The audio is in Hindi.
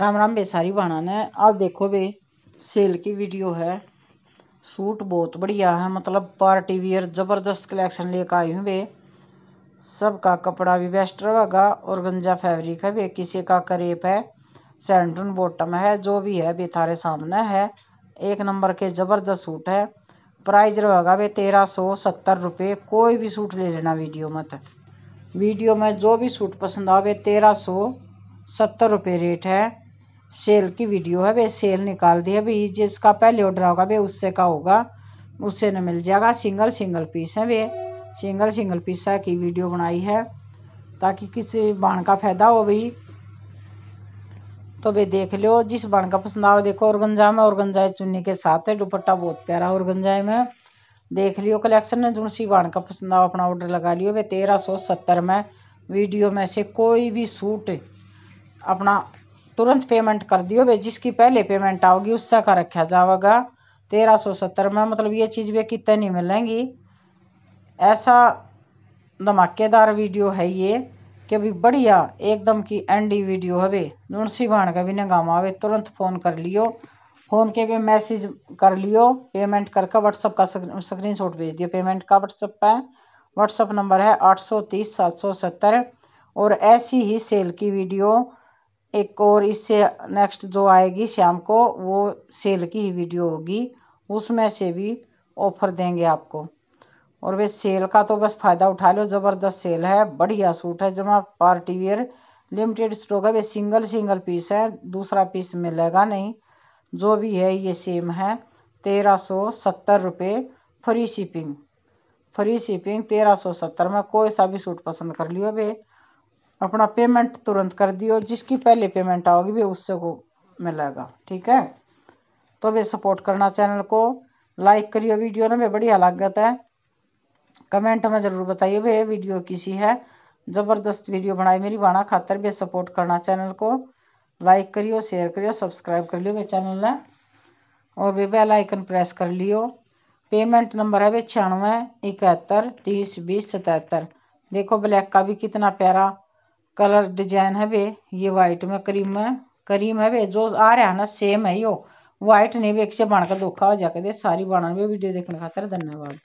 राम राम बे सारी ने आज देखो बे सेल की वीडियो है सूट बहुत बढ़िया है मतलब पार्टी वियर ज़बरदस्त कलेक्शन लेकर आई हूँ बे सबका कपड़ा भी बेस्ट रहेगा और गंजा फैब्रिक है बे किसी का करेप है सेंटन बॉटम है जो भी है बे थारे सामने है एक नंबर के ज़बरदस्त सूट है प्राइस रहेगा बे तेरह सौ सत्तर रुपये कोई भी सूट ले लेना वीडियो मत वीडियो में जो भी सूट पसंद आवे तेरह सौ सत्तर रुपये रेट है सेल की वीडियो है वे सेल निकाल दी है भाई जिसका पहले ऑर्डर होगा भाई उससे का होगा उससे न मिल जाएगा सिंगल सिंगल पीस है वे सिंगल सिंगल पीसा की वीडियो बनाई है ताकि किसी बाण का फायदा हो भी तो वे देख लो जिस बाण का पसंद आओ देखो और गंजा में और गंजाए चुन्नी के साथ है दुपट्टा बहुत प्यारा और गंजाए में देख लियो कलेक्शन में सी बाण का पसंद आओ अपना ऑर्डर लगा लियो वे तेरह सौ सत्तर में वीडियो में से कोई भी सूट अपना तुरंत पेमेंट कर दियो भाई जिसकी पहले पेमेंट आओगी उससे का रखा जाएगा तेरह सौ सत्तर में मतलब ये चीज़ भी कितने नहीं मिलेंगी ऐसा धमाकेदार वीडियो है ये कि अभी बढ़िया एकदम की एंडी वीडियो है वे नुनसी भाण का भी नगाम आवे तुरंत फ़ोन कर लियो फ़ोन के भी मैसेज कर लियो पेमेंट करके व्हाट्सअप का स्क्रीन शॉट भेज दियो पेमेंट का व्हाट्सअप पर व्हाट्सअप नंबर है आठ सौ तीस सात सौ सत्तर और ऐसी ही सेल की वीडियो एक और इससे नेक्स्ट जो आएगी शाम को वो सेल की ही वीडियो होगी उसमें से भी ऑफर देंगे आपको और वे सेल का तो बस फ़ायदा उठा लो ज़बरदस्त सेल है बढ़िया सूट है जमा पार्टी वेयर लिमिटेड स्टॉक है वे सिंगल सिंगल पीस है दूसरा पीस मिलेगा नहीं जो भी है ये सेम है तेरह सौ सत्तर रुपये फ्री शिपिंग फ्री शिपिंग तेरह सौ सत्तर में कोई सा भी सूट पसंद कर लियो वे अपना पेमेंट तुरंत कर दियो जिसकी पहले पेमेंट आओगी भी उससे को मिलेगा ठीक है तो वे सपोर्ट करना चैनल को लाइक करियो वीडियो ना भी बढ़िया लागत है कमेंट में ज़रूर बताइए भाई वीडियो किसी है ज़बरदस्त वीडियो बनाई मेरी बाना खातर भी सपोर्ट करना चैनल को लाइक करियो शेयर करियो सब्सक्राइब कर लियो मेरे चैनल ने और वे बेल आइकन प्रेस कर लियो पेमेंट नंबर है वे छियानवे इकहत्तर तीस बीस सतहत्तर देखो ब्लैक का भी कितना प्यारा कलर डिजाइन है वे ये वाइट में क्रीम में क्रीम वे जो आ रहा है ना सेम है यो वाइट नहीं वे एक से बन धोखा हो जाकर दे सारी बनाने वीडियो देखने खातिर धन्यवाद